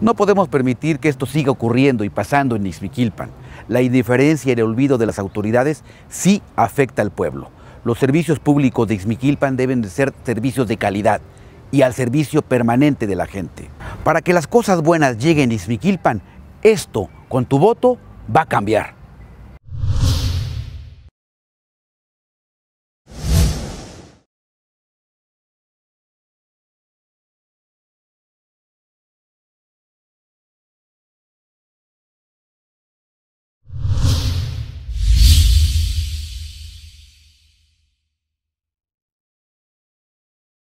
No podemos permitir que esto siga ocurriendo y pasando en Ixmiquilpan. La indiferencia y el olvido de las autoridades sí afecta al pueblo. Los servicios públicos de Ixmiquilpan deben de ser servicios de calidad y al servicio permanente de la gente. Para que las cosas buenas lleguen a Ixmiquilpan, esto, con tu voto, va a cambiar.